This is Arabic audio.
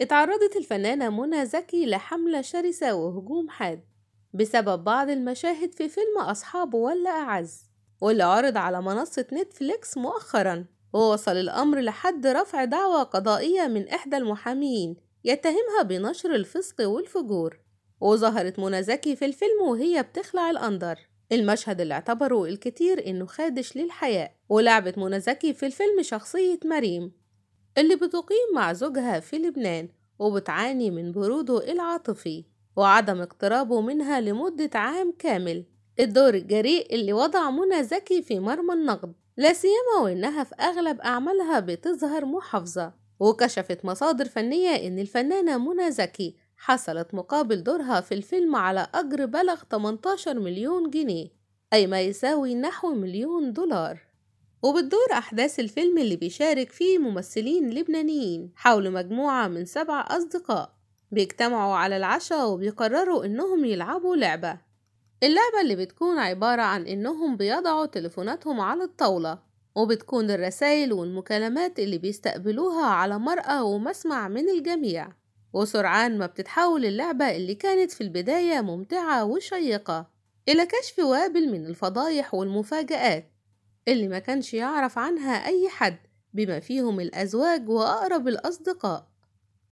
اتعرضت الفنانة منى زكي لحملة شرسة وهجوم حاد بسبب بعض المشاهد في فيلم أصحاب ولا أعز واللي عرض على منصة نتفليكس مؤخرا ووصل الأمر لحد رفع دعوى قضائية من إحدى المحامين يتهمها بنشر الفسق والفجور وظهرت منى زكي في الفيلم وهي بتخلع الأندر المشهد اللي اعتبره الكتير إنه خادش للحياء ولعبت منى زكي في الفيلم شخصية مريم اللي بتقيم مع زوجها في لبنان وبتعاني من بروده العاطفي وعدم اقترابه منها لمدة عام كامل الدور الجريء اللي وضع منى زكي في مرمى النقد لا سيما وإنها في أغلب أعمالها بتظهر محافظة وكشفت مصادر فنية إن الفنانة منى زكي حصلت مقابل دورها في الفيلم على أجر بلغ 18 مليون جنيه أي ما يساوي نحو مليون دولار وبتدور أحداث الفيلم اللي بيشارك فيه ممثلين لبنانيين حول مجموعة من سبع أصدقاء بيجتمعوا على العشاء وبيقرروا إنهم يلعبوا لعبة اللعبة اللي بتكون عبارة عن إنهم بيضعوا تليفوناتهم على الطاولة وبتكون الرسائل والمكالمات اللي بيستقبلوها على مرأى ومسمع من الجميع وسرعان ما بتتحول اللعبة اللي كانت في البداية ممتعة وشيقة إلى كشف وابل من الفضايح والمفاجآت اللي ما كانش يعرف عنها أي حد بما فيهم الأزواج وأقرب الأصدقاء